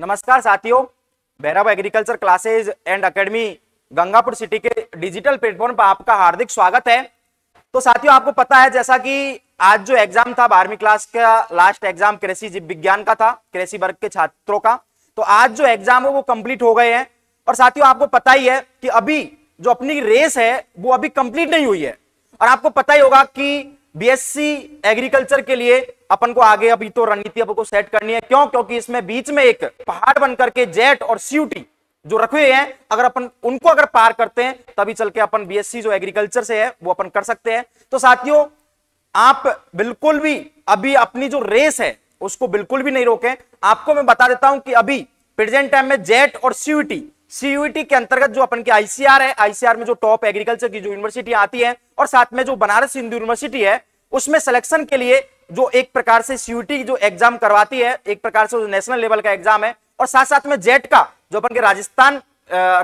नमस्कार साथियों Bhairav agriculture classes and academy Gangapur city के डिजिटल प्लेटफॉर्म पर आपका हार्दिक स्वागत है तो साथियों आपको पता है जैसा कि आज जो एग्जाम था बारहवीं क्लास का लास्ट एग्जाम कृषि जीव विज्ञान का था कृषि वर्ग के छात्रों का तो आज जो एग्जाम है वो कंप्लीट हो गए हैं और साथियों आपको पता ही है कि अभी जो अपनी रेस है वो अभी कंप्लीट नहीं हुई है और आपको पता ही होगा कि बीएससी एग्रीकल्चर के लिए अपन को आगे अभी तो रणनीति को सेट करनी है क्यों क्योंकि इसमें बीच में एक पहाड़ बनकर के जेट और सीयूटी जो रखे हुए हैं अगर अपन उनको अगर पार करते हैं तभी चल के अपन बीएससी जो एग्रीकल्चर से है वो अपन कर सकते हैं तो साथियों आप बिल्कुल भी अभी अपनी जो रेस है उसको बिल्कुल भी नहीं रोकें आपको मैं बता देता हूं कि अभी प्रेजेंट टाइम में जेट और सीयूटी सीयूटी e के अंतर्गत जो अपन के आईसीआर है आईसीआर में जो टॉप एग्रीकल्चर की जो यूनिवर्सिटी आती है और साथ में जो बनारस हिंदू यूनिवर्सिटी है उसमें सिलेक्शन के लिए जो एक प्रकार से सीयूटी e जो एग्जाम करवाती है एक प्रकार से नेशनल लेवल का एग्जाम है और साथ साथ में जेट e का जो अपन के राजस्थान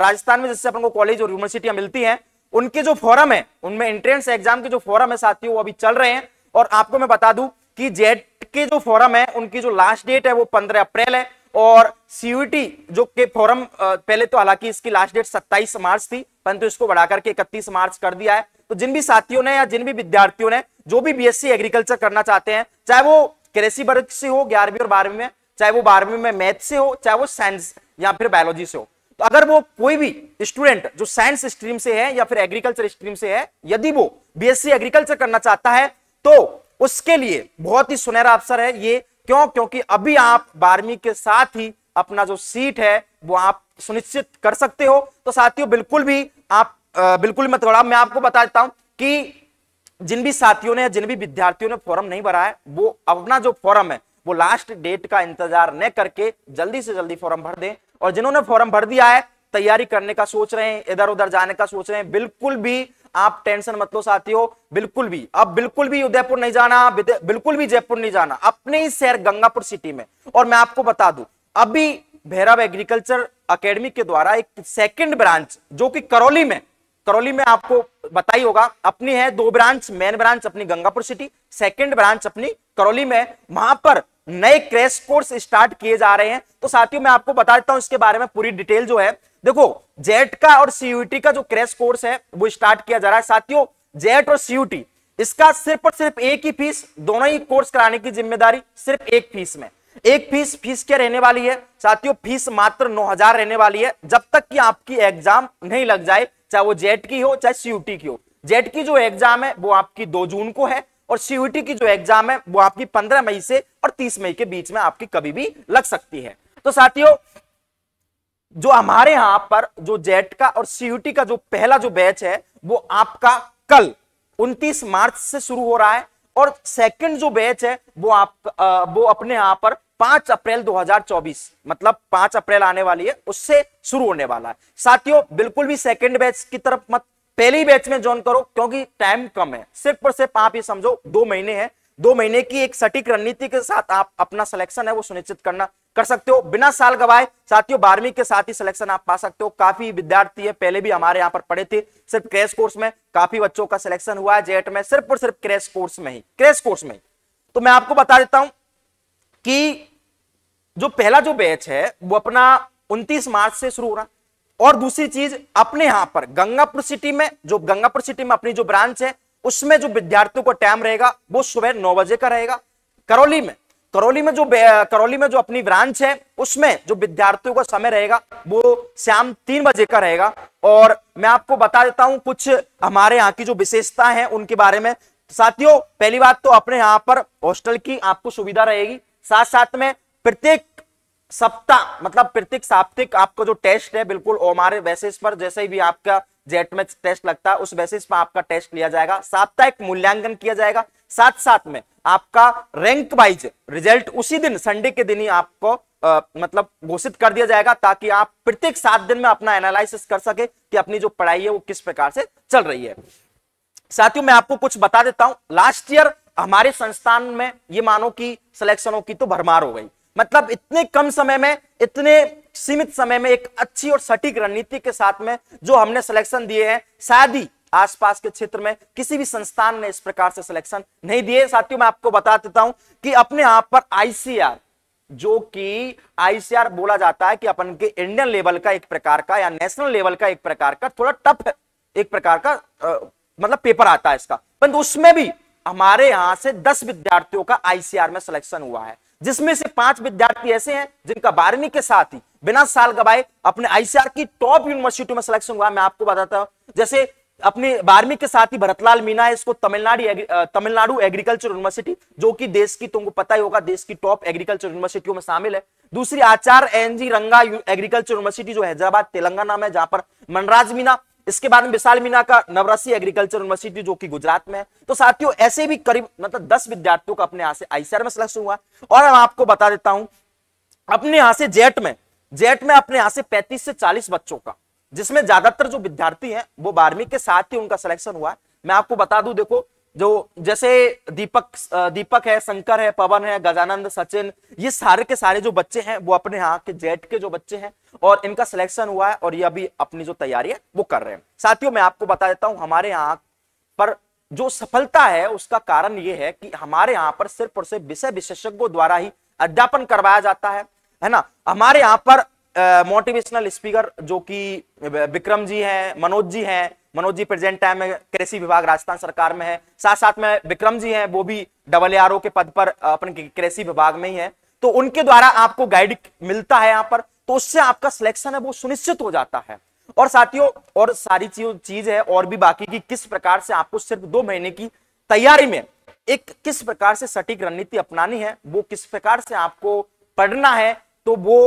राजस्थान में जिससे अपन को कॉलेज और यूनिवर्सिटियां मिलती हैं उनके जो फॉरम है उनमें एंट्रेंस एग्जाम के जो फॉरम है साथियों वो अभी चल रहे हैं और आपको मैं बता दूं कि जेट के जो फॉरम है उनकी जो लास्ट डेट है वो पंद्रह अप्रैल है और सीयूटी जो के फोरम पहले तो हालांकि इसकी लास्ट डेट 27 मार्च थी परंतु इसको बढ़ाकर के 31 मार्च कर दिया है तो जिन भी साथियों ने या जिन भी विद्यार्थियों ने जो भी बीएससी एग्रीकल्चर करना चाहते हैं चाहे वो कृषि वर्ग से हो ग्यारहवीं और बारहवीं में चाहे वो बारहवीं में मैथ से हो चाहे वो साइंस या फिर बायोलॉजी से हो तो अगर वो कोई भी स्टूडेंट जो साइंस स्ट्रीम से है या फिर एग्रीकल्चर स्ट्रीम से है यदि वो बीएससी एग्रीकल्चर करना चाहता है तो उसके लिए बहुत ही सुनहरा अवसर है ये क्यों क्योंकि अभी आप बारहवीं के साथ ही अपना जो सीट है वो आप सुनिश्चित कर सकते हो तो साथियों बिल्कुल भी आप बिल्कुल मत मतलब मैं आपको बता देता हूं कि जिन भी साथियों ने जिन भी विद्यार्थियों ने फॉर्म नहीं भरा है वो अपना जो फॉर्म है वो लास्ट डेट का इंतजार न करके जल्दी से जल्दी फॉर्म भर दें और जिन्होंने फॉर्म भर दिया है तैयारी करने का सोच रहे हैं इधर उधर जाने का सोच रहे हैं बिल्कुल भी आप टेंशन मत लो साथियों बिल्कुल भी अब बिल्कुल भी उदयपुर नहीं जाना बिल्कुल भी जयपुर नहीं जाना अपने ही शहर गंगापुर सिटी में और मैं आपको बता दू अभी भैरव एग्रीकल्चर अकेडमी के द्वारा एक सेकेंड ब्रांच जो कि करौली में करौली में आपको बताई होगा अपनी है दो ब्रांच मेन ब्रांच अपनी गंगापुर सिटी सेकेंड ब्रांच अपनी करौली में वहां पर नए क्रैश कोर्स स्टार्ट किए जा रहे हैं तो साथियों मैं आपको बता देता हूं इसके बारे में पूरी डिटेल जो है देखो जेट का और सीयूटी का जो क्रैश कोर्स है वो स्टार्ट किया जा रहा है साथियों जेट और सीयूटी इसका सिर्फ और सिर्फ एक ही फीस दोनों ही कोर्स कराने की जिम्मेदारी सिर्फ एक फीस में एक फीस फीस क्या रहने वाली है साथियों फीस मात्र नौ हजार रहने वाली है जब तक कि आपकी एग्जाम नहीं लग जाए चाहे वो जेट की हो चाहे सीयूटी की हो जेट की जो एग्जाम है वो आपकी दो जून को है और सीयूटी की जो एग्जाम है वो आपकी पंद्रह मई से और तीस मई के बीच में आपकी कभी भी लग सकती है तो साथियों जो हमारे यहां पर जो जेट का और सीयूटी का जो पहला जो बैच है वो आपका कल 29 मार्च से शुरू हो रहा है और सेकंड जो बैच है वो आप आ, वो अपने यहां पर 5 अप्रैल 2024 मतलब 5 अप्रैल आने वाली है उससे शुरू होने वाला है साथियों बिल्कुल भी सेकंड बैच की तरफ मत पहले ही बैच में ज्वाइन करो क्योंकि टाइम कम है सिर्फ और सिर्फ आप ये समझो दो महीने हैं दो महीने की एक सटीक रणनीति के साथ आप अपना सिलेक्शन है वो सुनिश्चित करना कर सकते हो बिना साल गवाए साथियों बारहवीं के साथ ही सिलेक्शन आप पा सकते हो काफी विद्यार्थी है पहले भी हमारे यहाँ पर पढ़े थे सिर्फ क्रैश कोर्स में काफी बच्चों का सिलेक्शन हुआ है जेट में सिर्फ और सिर्फ क्रैश कोर्स में ही क्रैश कोर्स में ही तो मैं आपको बता देता हूं कि जो पहला जो बैच है वो अपना उनतीस मार्च से शुरू हो रहा और दूसरी चीज अपने यहां पर गंगापुर सिटी में जो गंगापुर सिटी में अपनी जो ब्रांच है उसमें जो विद्यार्थियों का टाइम रहेगा वो सुबह नौ बजे का रहेगा करौली में करौली में जो करौली में जो अपनी ब्रांच है उसमें जो विद्यार्थियों का समय रहेगा वो शाम तीन बजे का रहेगा और मैं आपको बता देता हूं कुछ हमारे यहाँ की जो विशेषता है उनके बारे में साथियों पहली बात तो अपने यहाँ पर हॉस्टल की आपको सुविधा रहेगी साथ साथ में प्रत्येक सप्ताह मतलब प्रत्येक साप्तिक आपको जो टेस्ट है बिल्कुल ओमारे बेसिस पर जैसे ही भी आपका जेट में टेस्ट लगता है उस बेसिस पर आपका टेस्ट लिया जाएगा साप्ताहिक मूल्यांकन किया जाएगा साथ साथ में आपका रैंक वाइज रिजल्ट उसी दिन संडे के दिन ही आपको आ, मतलब घोषित कर दिया जाएगा ताकि आप प्रत्येक सात दिन में अपना एनालिसिस कर सके कि अपनी जो पढ़ाई है वो किस प्रकार से चल रही है साथियों मैं आपको कुछ बता देता हूं लास्ट ईयर हमारे संस्थान में ये मानो कि सिलेक्शनों की तो भरमार हो गई मतलब इतने कम समय में इतने सीमित समय में एक अच्छी और सटीक रणनीति के साथ में जो हमने सिलेक्शन दिए हैं शायद ही आसपास के क्षेत्र में किसी भी संस्थान ने इस प्रकार से सिलेक्शन नहीं दिए साथियों मैं आपको बता देता हूं कि अपने आप पर आईसीआर जो कि आईसीआर बोला जाता है कि अपन के इंडियन लेवल का एक प्रकार का या नेशनल लेवल का एक प्रकार का थोड़ा टफ एक प्रकार का आ, मतलब पेपर आता है इसका परंतु उसमें भी हमारे यहां से दस विद्यार्थियों का आईसीआर में सिलेक्शन हुआ है जिसमें से पांच विद्यार्थी ऐसे हैं जिनका बारहवीं के साथ ही बिना साल गवाए अपने आईसीआर की टॉप यूनिवर्सिटी में सिलेक्शन हुआ मैं आपको बताता हूं जैसे अपने बारहवीं के साथ ही भरतलाल मीना है इसको तमिलनाडु तमिलनाडु एग्रीकल्चर यूनिवर्सिटी जो कि देश की तुमको पता ही होगा देश की टॉप एग्रीकल्चर यूनिवर्सिटियों में शामिल है दूसरी Acharya NG Ranga agriculture university जो हैदराबाद तेलंगाना में जहां पर मनराज मीना इसके बाद में विशाल मीना का नवरसी एग्रीकल्चर यूनिवर्सिटी जो कि गुजरात में है तो साथियों ऐसे भी करीब मतलब दस विद्यार्थियों का अपने यहाँ से आईसीआर में सिलेक्शन हुआ और मैं आपको बता देता हूं अपने यहां से जेट में जेट में अपने यहां से पैंतीस से चालीस बच्चों का जिसमें ज्यादातर जो विद्यार्थी हैं वो बारहवीं के साथ ही उनका सिलेक्शन हुआ मैं आपको बता दूं देखो जो जैसे दीपक दीपक है शंकर है पवन है गजानंद सचिन ये सारे के सारे जो बच्चे हैं वो अपने यहाँ के जेट के जो बच्चे हैं और इनका सिलेक्शन हुआ है और ये अभी अपनी जो तैयारी है वो कर रहे हैं साथियों मैं आपको बता देता हूँ हमारे यहाँ पर जो सफलता है उसका कारण ये है कि हमारे यहाँ पर सिर्फ और सिर्फ विषय विशेषज्ञों द्वारा ही अध्यापन करवाया जाता है है ना हमारे यहाँ पर मोटिवेशनल स्पीकर जो कि विक्रम जी हैं मनोज जी हैं मनोज जी प्रेजेंट टाइम में कृषि विभाग राजस्थान सरकार में है साथ साथ में विक्रम जी हैं वो भी डबल आर के पद पर अपन कृषि विभाग में ही है तो उनके द्वारा आपको गाइड मिलता है यहाँ पर तो उससे आपका सिलेक्शन है वो सुनिश्चित हो जाता है और साथियों और सारी चीज है और भी बाकी की किस प्रकार से आपको सिर्फ दो महीने की तैयारी में एक किस प्रकार से सटीक रणनीति अपनानी है वो किस प्रकार से आपको पढ़ना है तो वो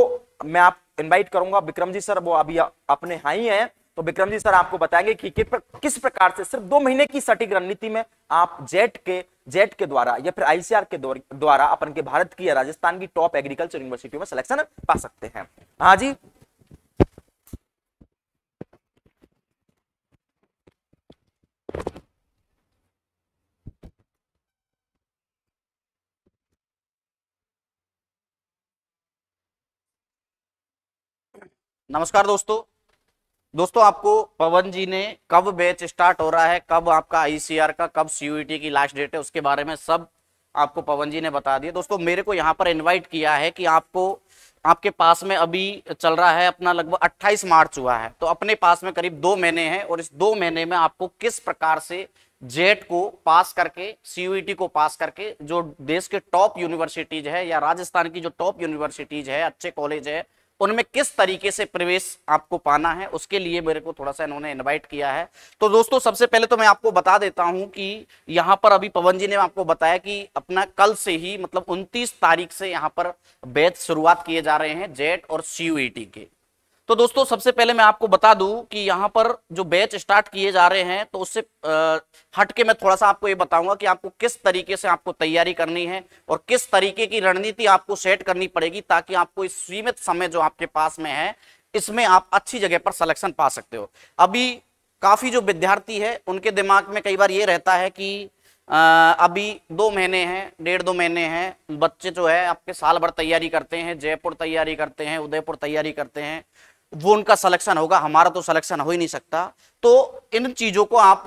मैं आप इनवाइट करूंगा विक्रम जी सर वो अभी अपने हाई हैं तो विक्रम जी सर आपको बताएंगे कि किस प्रकार से सिर्फ दो महीने की सटीक रणनीति में आप जेट के जेट के द्वारा या फिर आईसीआर के द्वारा अपन के भारत की या राजस्थान की टॉप एग्रीकल्चर यूनिवर्सिटी में सिलेक्शन पा सकते हैं हाँ जी नमस्कार दोस्तों दोस्तों आपको पवन जी ने कब बैच स्टार्ट हो रहा है कब आपका आईसीआर का कब सीयूईटी की लास्ट डेट है उसके बारे में सब आपको पवन जी ने बता दिया दोस्तों मेरे को यहाँ पर इनवाइट किया है कि आपको आपके पास में अभी चल रहा है अपना लगभग 28 मार्च हुआ है तो अपने पास में करीब दो महीने हैं और इस दो महीने में आपको किस प्रकार से जेट को पास करके सीयूईटी को पास करके जो देश के टॉप यूनिवर्सिटीज है या राजस्थान की जो टॉप यूनिवर्सिटीज है अच्छे कॉलेज है उनमें किस तरीके से प्रवेश आपको पाना है उसके लिए मेरे को थोड़ा सा इन्होंने इन्वाइट किया है तो दोस्तों सबसे पहले तो मैं आपको बता देता हूं कि यहां पर अभी पवन जी ने आपको बताया कि अपना कल से ही मतलब 29 तारीख से यहां पर बैच शुरुआत किए जा रहे हैं जेट और सी के तो दोस्तों सबसे पहले मैं आपको बता दूं कि यहाँ पर जो बैच स्टार्ट किए जा रहे हैं तो उससे हट के मैं थोड़ा सा आपको ये बताऊंगा कि आपको किस तरीके से आपको तैयारी करनी है और किस तरीके की रणनीति आपको सेट करनी पड़ेगी ताकि आपको इस सीमित समय जो आपके पास में है इसमें आप अच्छी जगह पर सलेक्शन पा सकते हो अभी काफी जो विद्यार्थी है उनके दिमाग में कई बार ये रहता है कि आ, अभी दो महीने हैं डेढ़ दो महीने हैं बच्चे जो है आपके साल भर तैयारी करते हैं जयपुर तैयारी करते हैं उदयपुर तैयारी करते हैं वो उनका सलेक्शन होगा हमारा तो सलेक्शन हो ही नहीं सकता तो इन चीजों को आप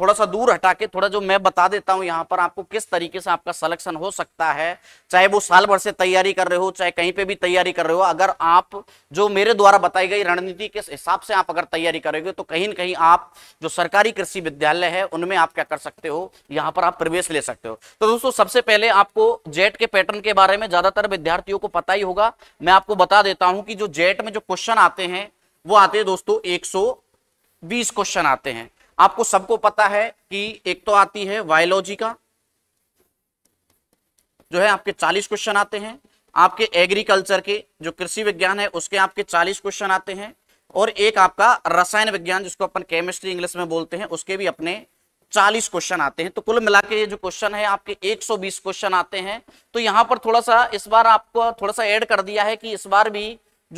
थोड़ा सा दूर हटा के थोड़ा जो मैं बता देता हूं यहाँ पर आपको किस तरीके से आपका सिलेक्शन हो सकता है चाहे वो साल भर से तैयारी कर रहे हो चाहे कहीं पे भी तैयारी कर रहे हो अगर आप जो मेरे द्वारा बताई गई रणनीति के हिसाब से आप अगर तैयारी करोगे तो कहीं ना कहीं आप जो सरकारी कृषि विद्यालय है उनमें आप क्या कर सकते हो यहाँ पर आप प्रवेश ले सकते हो तो दोस्तों सबसे पहले आपको जेट के पैटर्न के बारे में ज्यादातर विद्यार्थियों को पता ही होगा मैं आपको बता देता हूँ कि जो जेट में जो क्वेश्चन आते हैं वो आते हैं दोस्तों एक क्वेश्चन आते हैं आपको सबको पता है कि एक तो आती है वायोलॉजी का जो है आपके 40 क्वेश्चन आते हैं आपके एग्रीकल्चर के जो कृषि विज्ञान है उसके आपके 40 क्वेश्चन आते हैं और एक आपका रसायन विज्ञान जिसको अपन केमिस्ट्री इंग्लिश में बोलते हैं उसके भी अपने 40 क्वेश्चन आते हैं तो कुल मिला के ये जो क्वेश्चन है आपके 120 क्वेश्चन आते हैं तो यहाँ पर थोड़ा सा इस बार आपको थोड़ा सा ऐड कर दिया है कि इस बार भी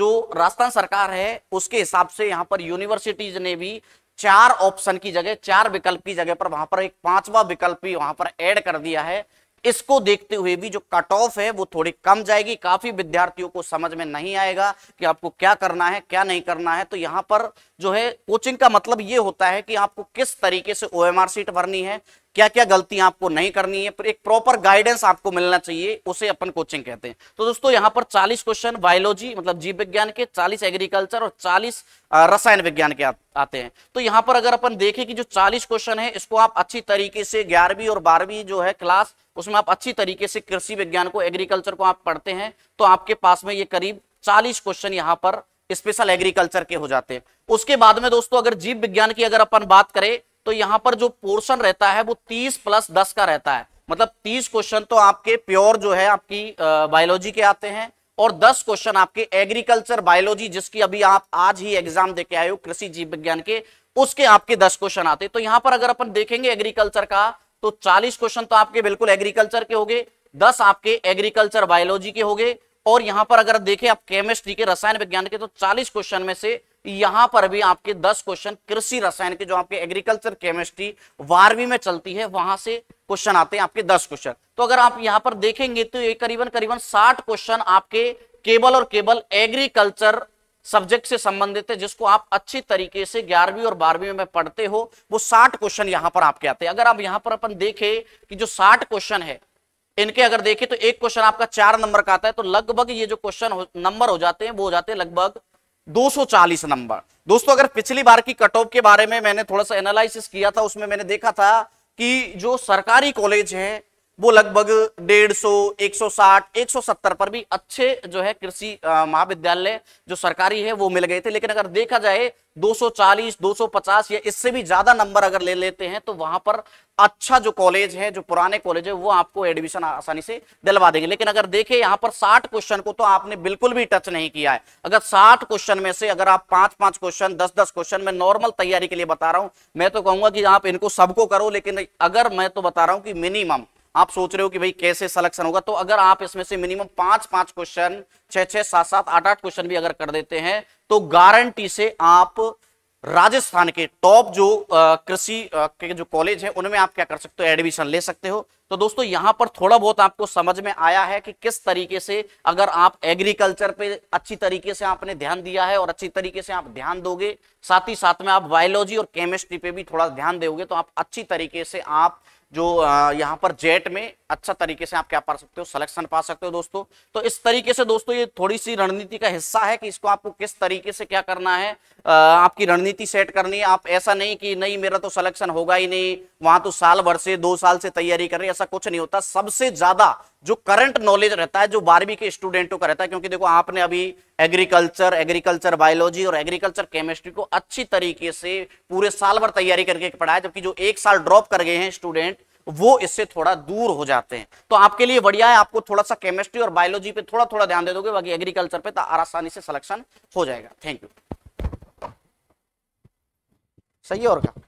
जो राजस्थान सरकार है उसके हिसाब से यहाँ पर यूनिवर्सिटीज ने भी चार ऑप्शन की जगह चार विकल्प की जगह पर वहां पर एक पांचवा विकल्प भी वहां पर ऐड कर दिया है इसको देखते हुए भी जो कट ऑफ है वो थोड़ी कम जाएगी काफी विद्यार्थियों को समझ में नहीं आएगा कि आपको क्या करना है क्या नहीं करना है तो यहाँ पर जो है कोचिंग का मतलब ये होता है कि आपको किस तरीके से ओ सीट भरनी है क्या क्या गलतियां आपको नहीं करनी है एक प्रॉपर गाइडेंस आपको मिलना चाहिए उसे अपन कोचिंग कहते हैं तो दोस्तों यहां पर 40 क्वेश्चन बायोलॉजी मतलब जीव विज्ञान के 40 एग्रीकल्चर और 40 रसायन विज्ञान के आ, आते हैं तो यहां पर अगर अपन देखें कि जो 40 क्वेश्चन है इसको आप अच्छी तरीके से ग्यारहवीं और बारहवीं जो है क्लास उसमें आप अच्छी तरीके से कृषि विज्ञान को एग्रीकल्चर को आप पढ़ते हैं तो आपके पास में ये करीब चालीस क्वेश्चन यहाँ पर स्पेशल एग्रीकल्चर के हो जाते हैं उसके बाद में दोस्तों अगर जीव विज्ञान की अगर अपन बात करें तो यहां पर जो पोर्शन रहता है वो तीस प्लस दस का रहता है मतलब तीस क्वेश्चन तो आपके प्योर जो है आपकी बायोलॉजी के आते हैं और 10 क्वेश्चन आपके एग्रीकल्चर बायोलॉजी जिसकी अभी आप आज ही एग्जाम देके आए हो कृषि जीव विज्ञान के उसके आपके 10 क्वेश्चन आते तो यहां पर अगर अपन देखेंगे एग्रीकल्चर का तो चालीस क्वेश्चन तो आपके बिल्कुल एग्रीकल्चर के हो गए दस आपके एग्रीकल्चर बायोलॉजी के हो गए और यहां पर अगर देखें आप केमिस्ट्री के रसायन विज्ञान के तो चालीस क्वेश्चन में से यहां पर भी आपके दस क्वेश्चन कृषि रसायन के जो आपके एग्रीकल्चर केमिस्ट्री बारहवीं में चलती है वहां से क्वेश्चन आते हैं आपके दस क्वेश्चन तो अगर आप यहां पर देखेंगे तो ये करीबन करीबन साठ क्वेश्चन आपके केवल और केवल एग्रीकल्चर सब्जेक्ट से संबंधित है जिसको आप अच्छी तरीके से ग्यारहवीं और बारहवीं में पढ़ते हो वो साठ क्वेश्चन यहां पर आपके आते हैं अगर आप यहां पर अपन देखें कि जो साठ क्वेश्चन है इनके अगर देखें तो एक क्वेश्चन आपका चार नंबर का आता है तो लगभग ये जो क्वेश्चन नंबर हो जाते हैं वो हो जाते हैं लगभग 240 नंबर दोस्तों अगर पिछली बार की कट ऑफ के बारे में मैंने थोड़ा सा एनालिसिस किया था उसमें मैंने देखा था कि जो सरकारी कॉलेज हैं वो लगभग डेढ़ सौ एक सौ साठ एक सौ सत्तर पर भी अच्छे जो है कृषि महाविद्यालय जो सरकारी है वो मिल गए थे लेकिन अगर देखा जाए 240 250 या इससे भी ज्यादा नंबर अगर ले लेते हैं तो वहां पर अच्छा जो कॉलेज है जो पुराने कॉलेज है वो आपको एडमिशन आसानी से दिलवा देंगे लेकिन अगर देखें यहाँ पर 60 क्वेश्चन को तो आपने बिल्कुल भी टच नहीं किया है अगर 60 क्वेश्चन में से अगर आप पांच पांच क्वेश्चन दस दस क्वेश्चन में नॉर्मल तैयारी के लिए बता रहा हूं मैं तो कहूंगा कि आप इनको सबको करो लेकिन अगर मैं तो बता रहा हूं कि मिनिमम आप सोच रहे हो कि भाई कैसे सिलेक्शन होगा तो अगर आप इसमें से मिनिमम पांच पांच क्वेश्चन छह छह सात सात आठ आठ क्वेश्चन भी अगर कर देते हैं तो गारंटी से आप राजस्थान के टॉप जो कृषि के जो कॉलेज है उनमें आप क्या कर सकते हो एडमिशन ले सकते हो तो दोस्तों यहां पर थोड़ा बहुत आपको समझ में आया है कि किस तरीके से अगर आप एग्रीकल्चर पे अच्छी तरीके से आपने ध्यान दिया है और अच्छी तरीके से आप ध्यान दोगे साथ ही साथ में आप बायोलॉजी और केमिस्ट्री पे भी थोड़ा ध्यान दोगे तो आप अच्छी तरीके से आप जो यहाँ पर जेट में अच्छा तरीके से आप क्या पा सकते हो सिलेक्शन पा सकते हो दोस्तों तो इस तरीके से दोस्तों ये थोड़ी सी रणनीति का हिस्सा है कि इसको आपको किस तरीके से क्या करना है आपकी रणनीति सेट करनी है आप ऐसा नहीं कि नहीं मेरा तो सिलेक्शन होगा ही नहीं वहां तो साल भर से दो साल से तैयारी कर रही ऐसा कुछ नहीं होता सबसे ज्यादा जो करंट नॉलेज रहता है जो बारहवीं के स्टूडेंटों का रहता है क्योंकि देखो आपने अभी एग्रीकल्चर एग्रीकल्चर बायोलॉजी और एग्रीकल्चर केमिस्ट्री को अच्छी तरीके से पूरे साल भर तैयारी करके पढ़ाया जबकि जो एक साल ड्रॉप कर गए हैं स्टूडेंट वो इससे थोड़ा दूर हो जाते हैं तो आपके लिए बढ़िया है आपको थोड़ा सा केमिस्ट्री और बायोलॉजी पे थोड़ा थोड़ा ध्यान दे दोगे बाकी एग्रीकल्चर पे तो आसानी से सिलेक्शन हो जाएगा थैंक यू सही है और क्या